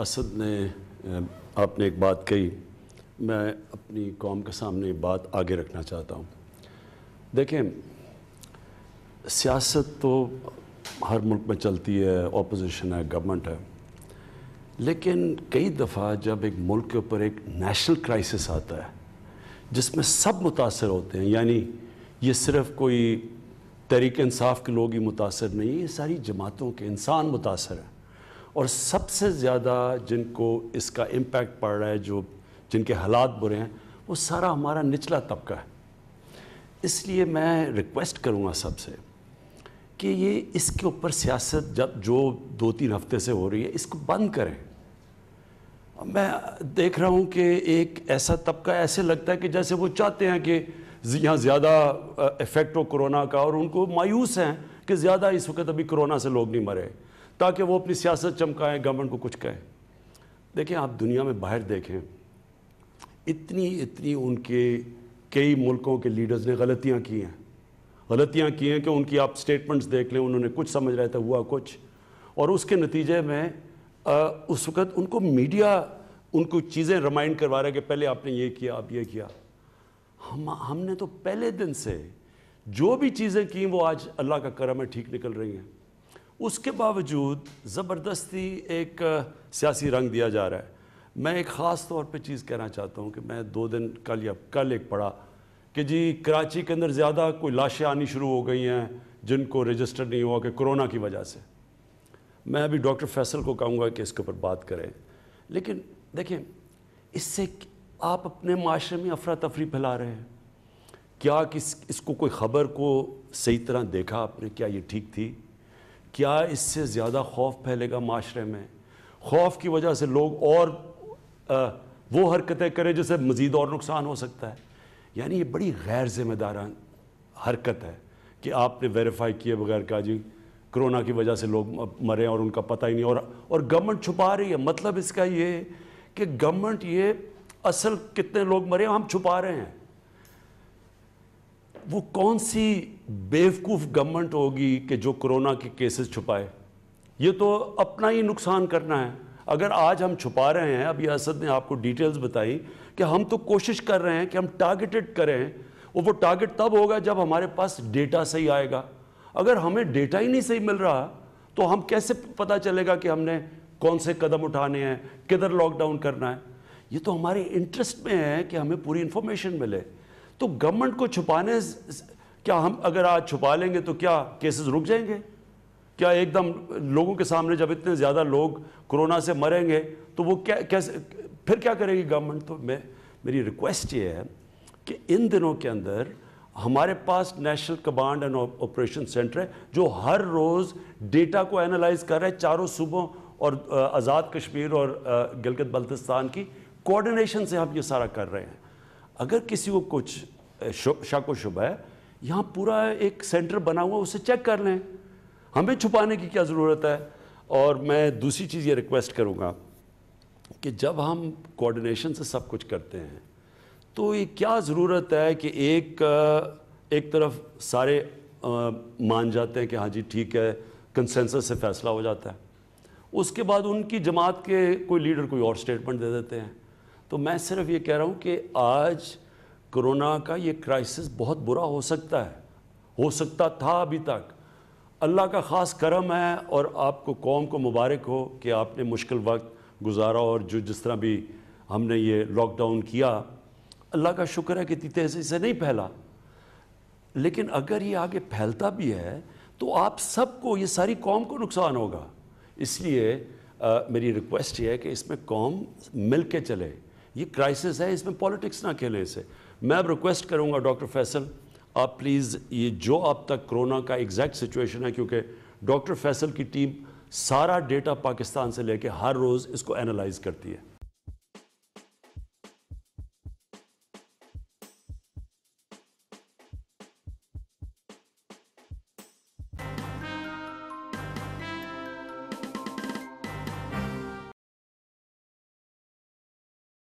असद ने आपने एक बात कही मैं अपनी कौम के सामने बात आगे रखना चाहता हूँ देखें सियासत तो हर मुल्क में चलती है ऑपोजिशन है गवर्नमेंट है लेकिन कई दफ़ा जब एक मुल्क के ऊपर एक नेशनल क्राइसिस आता है जिसमें सब मुतासर होते हैं यानी ये सिर्फ कोई तरीकानसाफ़ इंसाफ के लोग ही मुतासर नहीं ये सारी जमातों के इंसान मुतासर हैं और सबसे ज़्यादा जिनको इसका इम्पैक्ट पड़ रहा है जो जिनके हालात बुरे हैं वो सारा हमारा निचला तबका है इसलिए मैं रिक्वेस्ट करूँगा सबसे कि ये इसके ऊपर सियासत जब जो दो तीन हफ्ते से हो रही है इसको बंद करें मैं देख रहा हूँ कि एक ऐसा तबका ऐसे लगता है कि जैसे वो चाहते हैं कि यहाँ ज़्यादा इफ़ेक्ट हो कोरोना का और उनको मायूस हैं कि ज़्यादा इस वक्त अभी कोरोना से लोग नहीं मरे ताकि वो अपनी सियासत चमकाएं गवर्नमेंट को कुछ कहें देखें आप दुनिया में बाहर देखें इतनी इतनी उनके कई मुल्कों के लीडर्स ने गलतियाँ की हैं गलतियाँ की हैं कि उनकी आप स्टेटमेंट्स देख लें उन्होंने कुछ समझ रहा था हुआ कुछ और उसके नतीजे में आ, उस वक़्त उनको मीडिया उनको चीज़ें रिमाइंड करवा रहा है कि पहले आपने ये किया आप ये किया हम हमने तो पहले दिन से जो भी चीज़ें की वो आज अल्लाह का करम है ठीक निकल रही हैं उसके बावजूद ज़बरदस्ती एक सियासी रंग दिया जा रहा है मैं एक ख़ास तौर पे चीज़ कहना चाहता हूँ कि मैं दो दिन कल या कल एक पढ़ा कि जी कराची के अंदर ज़्यादा कोई लाशें आनी शुरू हो गई हैं जिनको रजिस्टर नहीं हुआ कि कोरोना की वजह से मैं अभी डॉक्टर फैसल को कहूँगा कि इसके ऊपर बात करें लेकिन देखें इससे आप अपने माशरे में अफरा तफरी फैला रहे हैं क्या किस इसको कोई ख़बर को सही तरह देखा आपने क्या ये ठीक थी क्या इससे ज़्यादा खौफ फैलेगा माशरे में खौफ की वजह से लोग और आ, वो हरकतें करें जिससे मज़ीद और नुकसान हो सकता है यानी ये बड़ी गैर जिम्मेदार हरकत है कि आपने वेरीफाई किए बगैर कहा जी कोरोना की वजह से लोग मरे और उनका पता ही नहीं और और गवर्नमेंट छुपा रही है मतलब इसका ये कि गवर्नमेंट ये असल कितने लोग मरे हम छुपा रहे हैं वो कौन सी बेवकूफ़ गवर्नमेंट होगी कि जो कोरोना के केसेस छुपाए ये तो अपना ही नुकसान करना है अगर आज हम छुपा रहे हैं अभी असद ने आपको डिटेल्स बताई कि हम तो कोशिश कर रहे हैं कि हम टारगेटेड करें और वो टारगेट तब होगा जब हमारे पास डेटा सही आएगा अगर हमें डेटा ही नहीं सही मिल रहा तो हम कैसे पता चलेगा कि हमने कौन से कदम उठाने हैं किधर लॉकडाउन करना है ये तो हमारे इंटरेस्ट में है कि हमें पूरी इन्फॉर्मेशन मिले तो गवर्नमेंट को छुपाने क्या हम अगर आज छुपा लेंगे तो क्या केसेस रुक जाएंगे क्या एकदम लोगों के सामने जब इतने ज़्यादा लोग कोरोना से मरेंगे तो वो क्या कैसे फिर क्या करेगी गवर्नमेंट तो मैं मेरी रिक्वेस्ट ये है कि इन दिनों के अंदर हमारे पास national command and operation centre है जो हर रोज़ डेटा को एनालाइज कर रहा है चारों सूबों और आज़ाद कश्मीर और गिलगित बल्तिस्तान की कोऑर्डिनेशन से हम ये सारा कर रहे हैं अगर किसी को कुछ शक व शुभ है यहाँ पूरा एक सेंटर बना हुआ उसे चेक कर लें हमें छुपाने की क्या ज़रूरत है और मैं दूसरी चीज़ ये रिक्वेस्ट करूँगा कि जब हम कोऑर्डिनेशन से सब कुछ करते हैं तो ये क्या ज़रूरत है कि एक एक तरफ सारे आ, मान जाते हैं कि हाँ जी ठीक है कंसेंसस से फैसला हो जाता है उसके बाद उनकी जमात के कोई लीडर कोई और स्टेटमेंट दे देते हैं तो मैं सिर्फ ये कह रहा हूँ कि आज कोरोना का ये क्राइसिस बहुत बुरा हो सकता है हो सकता था अभी तक अल्लाह का ख़ास करम है और आपको कौम को मुबारक हो कि आपने मुश्किल वक्त गुजारा और जो जिस तरह भी हमने ये लॉकडाउन किया अल्लाह का शुक्र है कि इतनी तेज़ी से नहीं फैला लेकिन अगर ये आगे फैलता भी है तो आप सबको ये सारी कौम को नुकसान होगा इसलिए आ, मेरी रिक्वेस्ट ये है कि इसमें कौम मिल के चले ये क्राइसिस है इसमें पॉलिटिक्स ना खेलें इसे मैं अब रिक्वेस्ट करूंगा डॉक्टर फैसल आप प्लीज़ ये जो अब तक कोरोना का एग्जैक्ट सिचुएशन है क्योंकि डॉक्टर फैसल की टीम सारा डेटा पाकिस्तान से लेके हर रोज़ इसको एनालाइज करती है